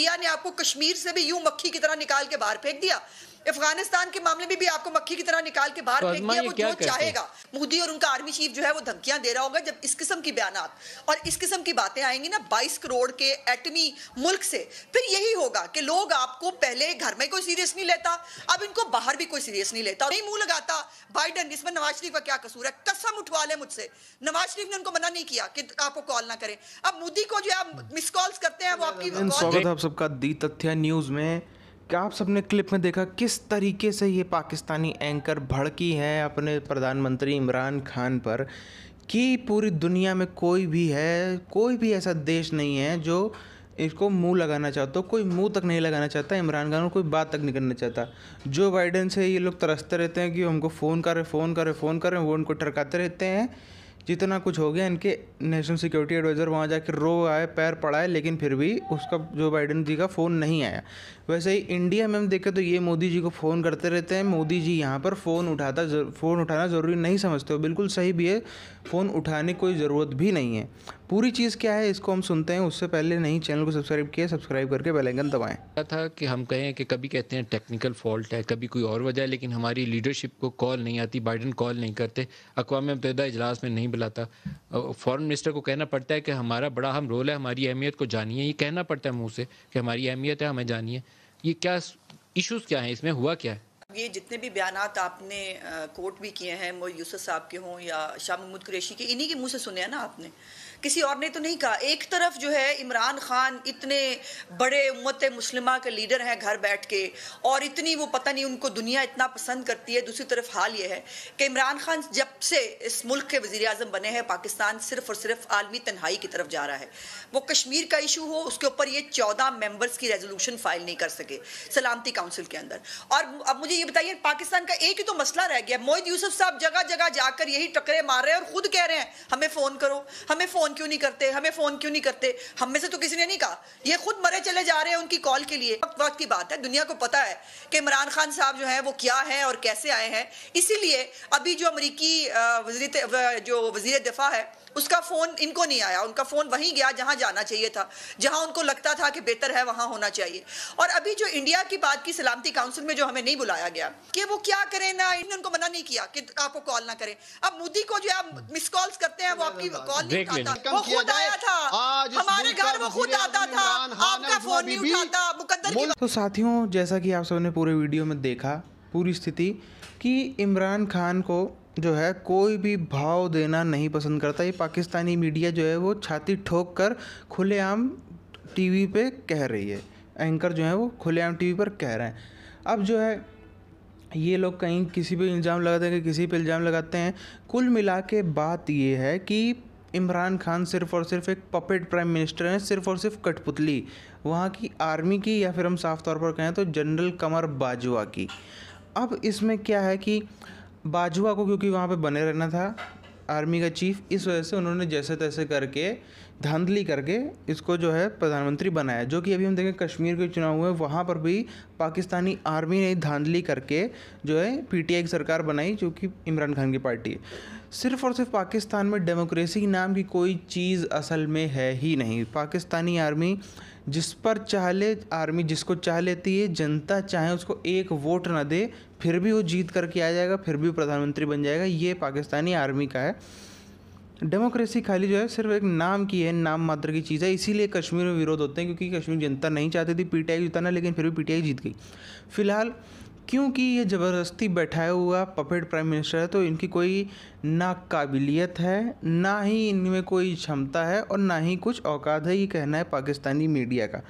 India ने आपको कश्मीर से भी यूं मक्खी की तरह निकाल के बाहर फेंक दिया अफगानिस्तान के मामले में भी, भी आपको मक्खी की तरह निकाल के बाहर तो फेंक दिया वो जो चाहेगा मोदी और उनका आर्मी चीफ जो है वो धमकियां दे रहा होगा जब इस किस्म की बयान और इस किस्म की बातें आएंगी ना 22 करोड़ के एटमी मुल्क से फिर यही होगा कि लोग आपको पहले घर में कोई सीरियस नहीं लेता अब इनको बाहर भी कोई सीरियस नहीं लेता नहीं मुंह लगाता बाइडन इसमें नवाज शरीफ का क्या कसूर है कसम उठवा ले मुझसे नवाज शरीफ ने उनको मना नहीं किया कि आपको कॉल ना करें अब मोदी को जो है मिस कॉल्स करते हैं वो आपकी सबका दी तथ्य न्यूज़ में क्या आप सबने क्लिप में देखा किस तरीके से ये पाकिस्तानी एंकर भड़की है अपने प्रधानमंत्री इमरान खान पर कि पूरी दुनिया में कोई भी है कोई भी ऐसा देश नहीं है जो इसको मुंह लगाना चाहता हो कोई मुंह तक नहीं लगाना चाहता इमरान खान को कोई बात तक नहीं करना चाहता जो बाइडन से ये लोग तरसते रहते हैं कि हमको फ़ोन करें फ़ोन करें फ़ोन करें वो उनको टरकाते रहते हैं जितना कुछ हो गया इनके नेशनल सिक्योरिटी एडवाइज़र वहाँ जाकर रो आए पैर पड़ाए लेकिन फिर भी उसका जो बाइडन जी का फ़ोन नहीं आया वैसे ही इंडिया में हम देखें तो ये मोदी जी को फ़ोन करते रहते हैं मोदी जी यहाँ पर फ़ोन उठाता फ़ोन उठाना ज़रूरी नहीं समझते हो बिल्कुल सही भी है फ़ोन उठाने कोई ज़रूरत भी नहीं है पूरी चीज़ क्या है इसको हम सुनते हैं उससे पहले नहीं चैनल को सब्सक्राइब किया सब्सक्राइब करके बेलाइकन दबाएँ था कि हम कहें कि कभी कहते हैं टेक्निकल फॉल्ट है कभी कोई और वजह है लेकिन हमारी लीडरशिप को कॉल नहीं आती बाइडन कॉल नहीं करते अकवा मुतहदा इजलास में नहीं नहीं बुलाता फॉरेन मिनिस्टर को कहना पड़ता है कि हमारा बड़ा हम रोल है हमारी अहमियत को जानिए ये कहना पड़ता है मुँह से कि हमारी अहमियत है हमें जानिए ये क्या इश्यूज़ क्या हैं इसमें हुआ क्या है ये जितने भी बयान आपने कोर्ट भी किए हैं वो यूसुफ साहब के हों या शाह महमूद कुरेशी के इन्हीं के मुँह से सुने हैं ना आपने किसी और ने तो नहीं कहा एक तरफ जो है इमरान खान इतने बड़े उम्मत मुस्लिमा के लीडर हैं घर बैठ के और इतनी वो पता नहीं उनको दुनिया इतना पसंद करती है दूसरी तरफ हाल ये है कि इमरान खान जब से इस मुल्क के वजी अजम बने हैं पाकिस्तान सिर्फ और सिर्फ आलमी तनहाई की तरफ जा रहा है वो कश्मीर का इशू हो उसके ऊपर ये चौदह मेंबर्स की रेजोल्यूशन फाइल नहीं कर सके सलामती काउंसिल के अंदर और अब मुझे ये बताइए पाकिस्तान का एक ही तो मसला रह गया मोहित यूसुफ साहब जगह जगह जाकर यही टकरे मार रहे हैं और खुद कह रहे हैं हमें फोन करो हमें फोन फोन क्यों नहीं करते हमें फोन क्यों नहीं करते हम में से तो किसी ने नहीं कहा ये खुद मरे चले जा रहे हैं उनकी कॉल के लिए वक्त वक्त की बात है दुनिया को पता है कि इमरान खान साहब जो है वो क्या है और कैसे आए हैं इसीलिए अभी जो अमरीकी वजीर जो वजीर दिफा है उसका फ़ोन इनको नहीं आया उनका फ़ोन वहीं गया जहां जाना चाहिए था जहां उनको लगता था कि बेहतर है वहां होना चाहिए और अभी जो इंडिया की बात की सलामती काउंसिल में जो हमें नहीं बुलाया गया कि वो क्या करें ना इन्होंने उनको मना नहीं किया कि आपको कॉल ना करें अब मोदी को जो आप मिस कॉल्स करते हैं वो आपकी कॉल नहीं उठाता वो खुद आया था आज हमारे घर वो खुद आता था आपका फोन नहीं उठाता मुकद्दर की तो साथियों जैसा कि आप सबने पूरे वीडियो में देखा पूरी स्थिति कि इमरान खान को जो है कोई भी भाव देना नहीं पसंद करता ये पाकिस्तानी मीडिया जो है वो छाती ठोक कर खुलेआम टीवी पे कह रही है एंकर जो है वो खुलेआम टीवी पर कह रहे हैं अब जो है ये लोग कहीं किसी पे इल्ज़ाम लगाते हैं कि किसी पे इल्ज़ाम लगाते हैं कुल मिला के बात ये है कि इमरान खान सिर्फ और सिर्फ एक पपेट प्राइम मिनिस्टर हैं सिर्फ और सिर्फ कठपुतली वहाँ की आर्मी की या फिर हम साफ तौर पर कहें तो जनरल कमर बाजवा की अब इसमें क्या है कि बाजवा को क्योंकि वहाँ पे बने रहना था आर्मी का चीफ इस वजह से उन्होंने जैसे तैसे करके धांधली करके इसको जो है प्रधानमंत्री बनाया जो कि अभी हम देखें कश्मीर के चुनाव हुए वहाँ पर भी पाकिस्तानी आर्मी ने धांधली करके जो है पीटीआई की सरकार बनाई जो कि इमरान खान की पार्टी सिर्फ और सिर्फ पाकिस्तान में डेमोक्रेसी नाम की कोई चीज़ असल में है ही नहीं पाकिस्तानी आर्मी जिस पर चाह ले आर्मी जिसको चाह लेती है जनता चाहे उसको एक वोट ना दे फिर भी वो जीत करके आ जाएगा फिर भी प्रधानमंत्री बन जाएगा ये पाकिस्तानी आर्मी का है डेमोक्रेसी खाली जो है सिर्फ एक नाम की है नाम मात्र की चीज़ है इसीलिए कश्मीर में विरोध होते हैं क्योंकि कश्मीर जनता नहीं चाहती थी पीटीआई जिताना लेकिन फिर भी पीटीआई जीत गई फिलहाल क्योंकि ये ज़बरदस्ती बैठाया हुआ पपेट प्राइम मिनिस्टर है तो इनकी कोई ना काबिलियत है ना ही इनमें कोई क्षमता है और ना ही कुछ औकात है ये कहना है पाकिस्तानी मीडिया का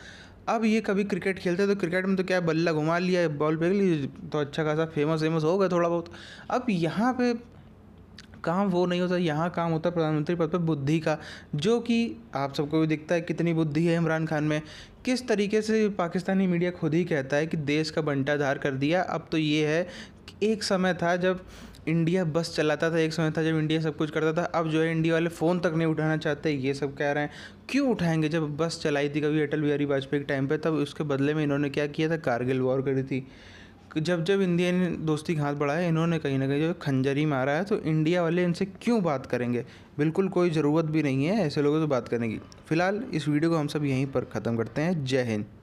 अब ये कभी क्रिकेट खेलते तो क्रिकेट में तो क्या बल्ला घुमा लिया बॉल फेंक ली तो अच्छा खासा फेमस वेमस हो गया थोड़ा बहुत अब यहाँ पे काम वो नहीं होता यहाँ काम होता प्रधानमंत्री पद पर बुद्धि का जो कि आप सबको भी दिखता है कितनी बुद्धि है इमरान खान में किस तरीके से पाकिस्तानी मीडिया खुद ही कहता है कि देश का बंटाधार कर दिया अब तो ये है एक समय था जब इंडिया बस चलाता था एक समय था जब इंडिया सब कुछ करता था अब जो है इंडिया वाले फ़ोन तक नहीं उठाना चाहते ये सब कह रहे हैं क्यों उठाएंगे जब बस चलाई थी कभी अटल बिहारी वाजपेयी के टाइम पे तब उसके बदले में इन्होंने क्या किया था कारगिल वॉर करी थी जब जब इंडिया ने दोस्ती का हाथ बढ़ाया इन्होंने कहीं ना कहीं जो खंजरी मारा है तो इंडिया वाले इनसे क्यों बात करेंगे बिल्कुल कोई ज़रूरत भी नहीं है ऐसे लोगों से बात करने की फ़िलहाल इस वीडियो को हम सब यहीं पर ख़त्म करते हैं जय हिंद